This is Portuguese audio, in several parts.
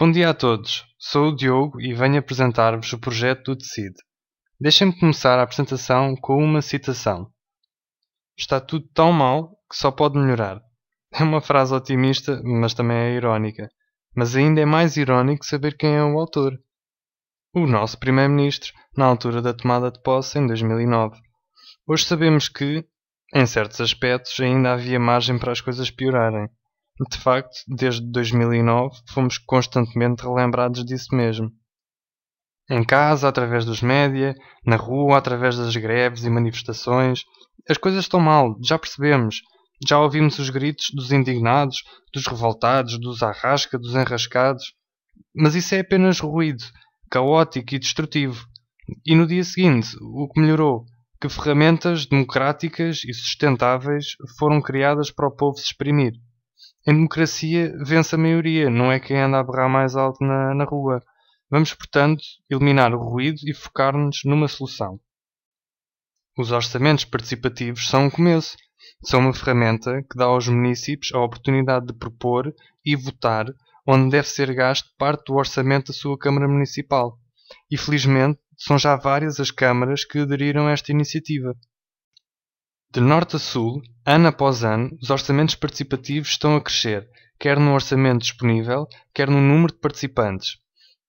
Bom dia a todos, sou o Diogo e venho apresentar-vos o projeto do Decide. Deixem-me começar a apresentação com uma citação. Está tudo tão mal que só pode melhorar. É uma frase otimista, mas também é irónica. Mas ainda é mais irónico saber quem é o autor. O nosso Primeiro-Ministro, na altura da tomada de posse em 2009. Hoje sabemos que, em certos aspectos, ainda havia margem para as coisas piorarem. De facto, desde 2009 fomos constantemente relembrados disso mesmo. Em casa, através dos média, na rua, através das greves e manifestações, as coisas estão mal, já percebemos. Já ouvimos os gritos dos indignados, dos revoltados, dos arrasca, dos enrascados. Mas isso é apenas ruído, caótico e destrutivo. E no dia seguinte, o que melhorou? Que ferramentas democráticas e sustentáveis foram criadas para o povo se exprimir. Em democracia vence a maioria, não é quem anda a berrar mais alto na, na rua. Vamos, portanto, eliminar o ruído e focar-nos numa solução. Os orçamentos participativos são um começo. São uma ferramenta que dá aos municípios a oportunidade de propor e votar onde deve ser gasto parte do orçamento da sua Câmara Municipal. E felizmente são já várias as câmaras que aderiram a esta iniciativa. De norte a sul, ano após ano, os orçamentos participativos estão a crescer, quer no orçamento disponível, quer no número de participantes.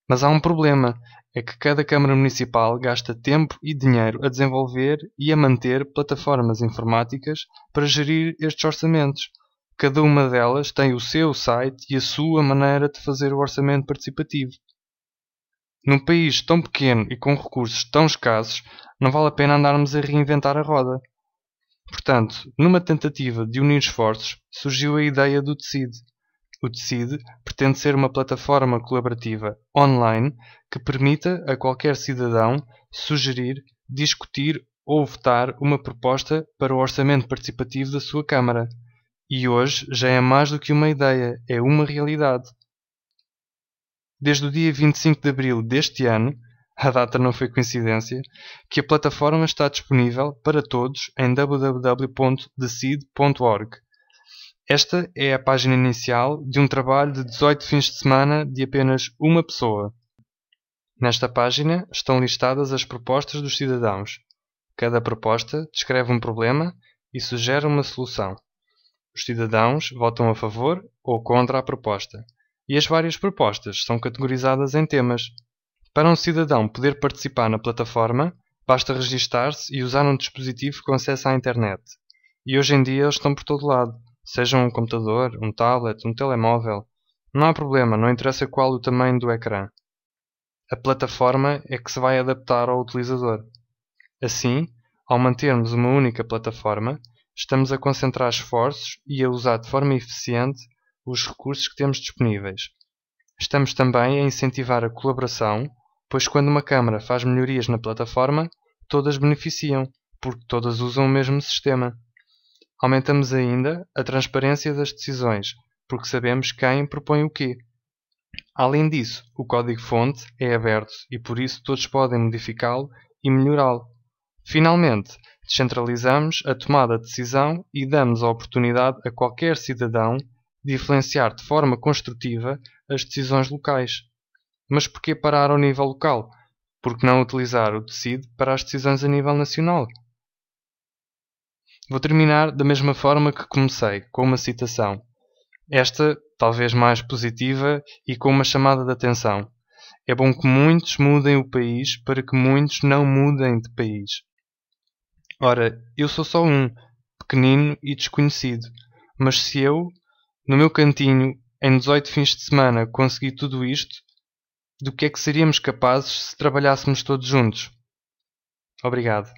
Mas há um problema: é que cada Câmara Municipal gasta tempo e dinheiro a desenvolver e a manter plataformas informáticas para gerir estes orçamentos. Cada uma delas tem o seu site e a sua maneira de fazer o orçamento participativo. Num país tão pequeno e com recursos tão escassos, não vale a pena andarmos a reinventar a roda. Portanto, numa tentativa de unir esforços, surgiu a ideia do TECID. O TECID pretende ser uma plataforma colaborativa online que permita a qualquer cidadão sugerir, discutir ou votar uma proposta para o orçamento participativo da sua Câmara. E hoje já é mais do que uma ideia, é uma realidade. Desde o dia 25 de abril deste ano, a data não foi coincidência, que a plataforma está disponível para todos em www.decide.org. Esta é a página inicial de um trabalho de 18 fins de semana de apenas uma pessoa. Nesta página estão listadas as propostas dos cidadãos. Cada proposta descreve um problema e sugere uma solução. Os cidadãos votam a favor ou contra a proposta. E as várias propostas são categorizadas em temas, para um cidadão poder participar na plataforma, basta registar-se e usar um dispositivo com acesso à internet. E hoje em dia eles estão por todo lado, seja um computador, um tablet, um telemóvel. Não há problema, não interessa qual o tamanho do ecrã. A plataforma é que se vai adaptar ao utilizador. Assim, ao mantermos uma única plataforma, estamos a concentrar esforços e a usar de forma eficiente os recursos que temos disponíveis. Estamos também a incentivar a colaboração pois quando uma Câmara faz melhorias na plataforma, todas beneficiam, porque todas usam o mesmo sistema. Aumentamos ainda a transparência das decisões, porque sabemos quem propõe o quê. Além disso, o código-fonte é aberto e por isso todos podem modificá-lo e melhorá-lo. Finalmente, descentralizamos a tomada de decisão e damos a oportunidade a qualquer cidadão de influenciar de forma construtiva as decisões locais. Mas por que parar ao nível local? Por que não utilizar o tecido para as decisões a nível nacional? Vou terminar da mesma forma que comecei, com uma citação. Esta, talvez mais positiva e com uma chamada de atenção. É bom que muitos mudem o país para que muitos não mudem de país. Ora, eu sou só um, pequenino e desconhecido, mas se eu, no meu cantinho, em 18 fins de semana, consegui tudo isto, do que é que seríamos capazes se trabalhássemos todos juntos. Obrigado.